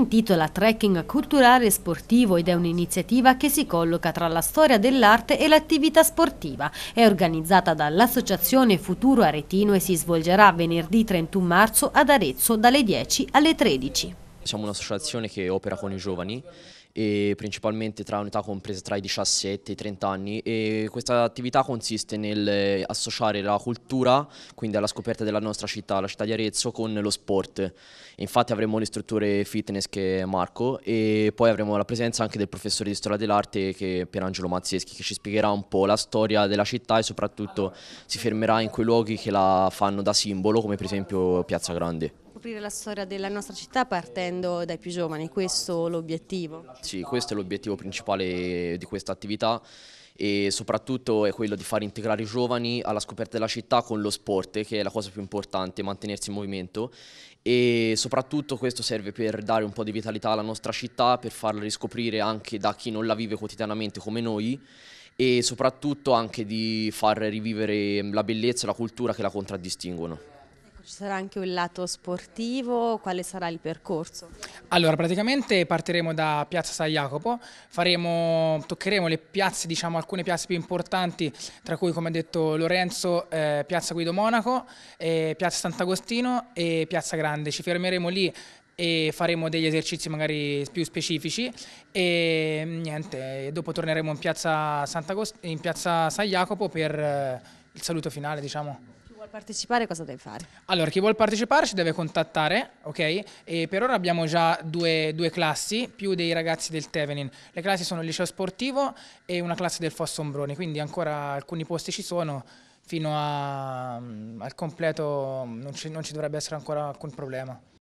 intitola Trekking culturale e sportivo ed è un'iniziativa che si colloca tra la storia dell'arte e l'attività sportiva. È organizzata dall'Associazione Futuro Aretino e si svolgerà venerdì 31 marzo ad Arezzo dalle 10 alle 13. Siamo un'associazione che opera con i giovani e principalmente tra unità comprese tra i 17 e i 30 anni e questa attività consiste nel eh, associare la cultura, quindi alla scoperta della nostra città, la città di Arezzo, con lo sport. Infatti avremo le strutture fitness che è Marco e poi avremo la presenza anche del professore di storia dell'arte che è Pierangelo Mazzeschi che ci spiegherà un po' la storia della città e soprattutto si fermerà in quei luoghi che la fanno da simbolo come per esempio Piazza Grande scoprire la storia della nostra città partendo dai più giovani, questo è l'obiettivo? Sì, questo è l'obiettivo principale di questa attività e soprattutto è quello di far integrare i giovani alla scoperta della città con lo sport, che è la cosa più importante, mantenersi in movimento e soprattutto questo serve per dare un po' di vitalità alla nostra città, per farla riscoprire anche da chi non la vive quotidianamente come noi e soprattutto anche di far rivivere la bellezza e la cultura che la contraddistinguono. Ecco, ci sarà anche un lato sportivo, quale sarà il percorso? Allora, praticamente partiremo da Piazza San Jacopo, faremo, toccheremo le piazze, diciamo alcune piazze più importanti, tra cui come ha detto Lorenzo, eh, Piazza Guido Monaco, eh, Piazza Sant'Agostino e Piazza Grande. Ci fermeremo lì e faremo degli esercizi magari più specifici e niente, dopo torneremo in piazza, in piazza San Jacopo per eh, il saluto finale, diciamo partecipare cosa deve fare? Allora, chi vuole partecipare ci deve contattare, ok? E per ora abbiamo già due, due classi più dei ragazzi del Tevenin. Le classi sono il liceo sportivo e una classe del Fossombroni, quindi ancora alcuni posti ci sono fino a, mm, al completo non ci, non ci dovrebbe essere ancora alcun problema.